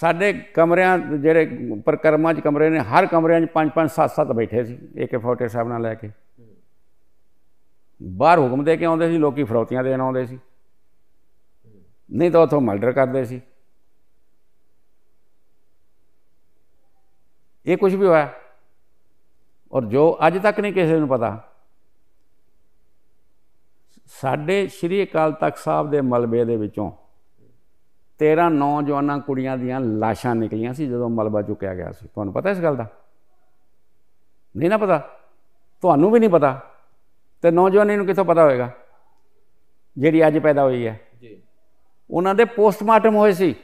ਸਾਡੇ ਕਮਰਿਆਂ ਜਿਹੜੇ ਪ੍ਰਕਰਮਾਂ 'ਚ ਕਮਰੇ ਨੇ ਹਰ ਕਮਰਿਆਂ 'ਚ 5-5 7-7 ਬੈਠੇ ਸੀ ਏਕੇ ਫੋਟੇ ਸਾਹਿਬ ਨਾਲ ਲੈ ਕੇ ਬਾਹਰ ਹੁਕਮ ਦੇ ਕੇ ਆਉਂਦੇ ਸੀ ਲੋਕੀ ਫਰੌਤੀਆਂ ਦੇਣ ਆਉਂਦੇ ਸੀ ਨਹੀਂ ਤਾਂ ਉਥੋਂ ਮਰਡਰ ਕਰਦੇ ਸੀ ਇਹ ਕੁਝ ਵੀ ਹੋਇਆ ਔਰ ਜੋ ਅੱਜ ਤੱਕ ਨਹੀਂ ਕਿਸੇ ਨੂੰ ਪਤਾ ਸਾਡੇ ਸ੍ਰੀ ਅਕਾਲ ਤਖਤ ਸਾਹਿਬ ਦੇ ਮਲਬੇ ਦੇ ਵਿੱਚੋਂ 13 ਨੌਜਵਾਨਾਂ ਕੁੜੀਆਂ ਦੀਆਂ ਲਾਸ਼ਾਂ ਨਿਕਲੀਆਂ ਸੀ ਜਦੋਂ ਮਲਬਾ ਚੁੱਕਿਆ ਗਿਆ ਸੀ ਤੁਹਾਨੂੰ ਪਤਾ ਇਸ ਗੱਲ ਦਾ ਨਹੀਂ ਨਾ ਪਤਾ ਤੁਹਾਨੂੰ ਵੀ ਨਹੀਂ ਪਤਾ ਤੇ ਨੌਜਵਾਨੀ ਨੂੰ ਕਿੱਥੋਂ ਪਤਾ ਹੋਏਗਾ ਜਿਹੜੀ ਅੱਜ ਪੈਦਾ ਹੋਈ ਹੈ ਜੀ ਉਹਨਾਂ ਦੇ ਪੋਸਟਮਾਰਟਮ ਹੋਏ ਸੀ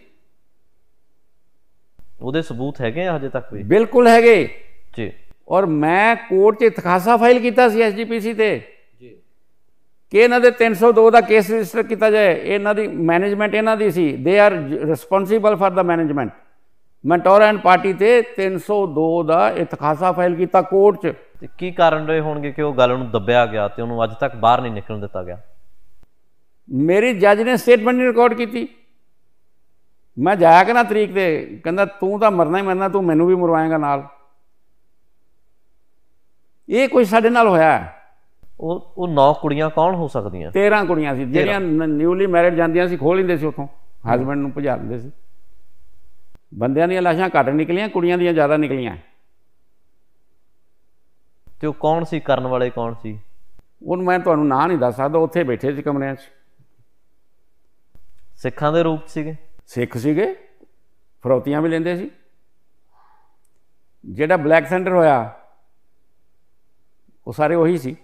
ਉਹਦੇ ਸਬੂਤ ਹੈਗੇ ਆ ਹਜੇ ਤੱਕ ਵੀ ਬਿਲਕੁਲ ਹੈਗੇ ਜੀ ਔਰ ਮੈਂ ਕੋਰਟ 'ਚ ਇਤਖਾਸਾ ਫਾਈਲ ਕੀਤਾ ਸੀ ਐਸਜੀਪੀਸੀ ਤੇ ਕਿ ਇਹਨਾਂ ਦੇ 302 ਦਾ ਕੇਸ ਰਜਿਸਟਰ ਕੀਤਾ ਜਾਏ ਇਹਨਾਂ ਦੀ ਮੈਨੇਜਮੈਂਟ ਇਹਨਾਂ ਦੀ ਸੀ they are responsible for the management mentor and party ਤੇ 302 ਦਾ ਇਤਖਾਸਾ ਫਾਈਲ ਕੀਤਾ ਕੋਰਟ 'ਚ ਤੇ ਕੀ ਕਾਰਨ ਰਹੇ ਹੋਣਗੇ ਕਿ ਉਹ ਗੱਲ ਨੂੰ ਦੱਬਿਆ ਗਿਆ ਤੇ ਉਹਨੂੰ ਅੱਜ ਤੱਕ ਬਾਹਰ ਨਹੀਂ ਨਿਕਲਣ ਦਿੱਤਾ ਗਿਆ ਮੇਰੀ ਜੱਜ ਨੇ ਸਟੇਟਮੈਂਟ ਨਹੀਂ ਰਿਕਾਰਡ ਕੀਤੀ ਮੈਂ ਜਾਇਆ ਕਿ ਨਾ ਤਰੀਕ ਤੇ ਕਹਿੰਦਾ ਤੂੰ ਤਾਂ ਮਰਨਾ ਹੀ ਮਰਨਾ ਤੂੰ ਮੈਨੂੰ ਵੀ ਮਰਵਾਏਗਾ ਨਾਲ ਇਹ ਕੁਝ ਸਾਡੇ ਨਾਲ ਹੋਇਆ ਹੈ ਉਹ ਉਹ ਨੌ ਕੁੜੀਆਂ ਕੌਣ ਹੋ ਸਕਦੀਆਂ 13 ਕੁੜੀਆਂ ਸੀ ਜਿਹੜੀਆਂ ਨਿਊਲੀ ਮੈਰਿਡ ਜਾਂਦੀਆਂ ਸੀ ਖੋਲ ਲੈਂਦੇ ਸੀ ਉੱਥੋਂ ਹਸਬੰਡ ਨੂੰ ਭਜਾ ਦਿੰਦੇ ਸੀ ਬੰਦਿਆਂ ਦੀਆਂ ਲਾਸ਼ਾਂ ਘੱਟ ਨਿਕਲੀਆਂ ਕੁੜੀਆਂ ਦੀਆਂ ਜ਼ਿਆਦਾ ਨਿਕਲੀਆਂ ਤੇ ਉਹ ਕੌਣ ਸੀ ਕਰਨ ਵਾਲੇ ਕੌਣ ਸੀ ਉਹ ਮੈਂ ਤੁਹਾਨੂੰ ਨਾਂ ਨਹੀਂ ਦੱਸ ਸਕਦਾ ਉੱਥੇ ਬੈਠੇ ਸੀ ਕਮਰਿਆਂ 'ਚ ਸਿੱਖਾਂ ਦੇ ਰੂਪ ਸੀਗੇ ਸਿੱਖ ਸੀਗੇ ਫਰੋਤੀਆਂ ਵੀ ਲੈਂਦੇ ਸੀ ਜਿਹੜਾ ਬਲੈਕ ਸੈਂਟਰ ਹੋਇਆ ਉਹ ਸਾਰੇ ਉਹੀ ਸੀ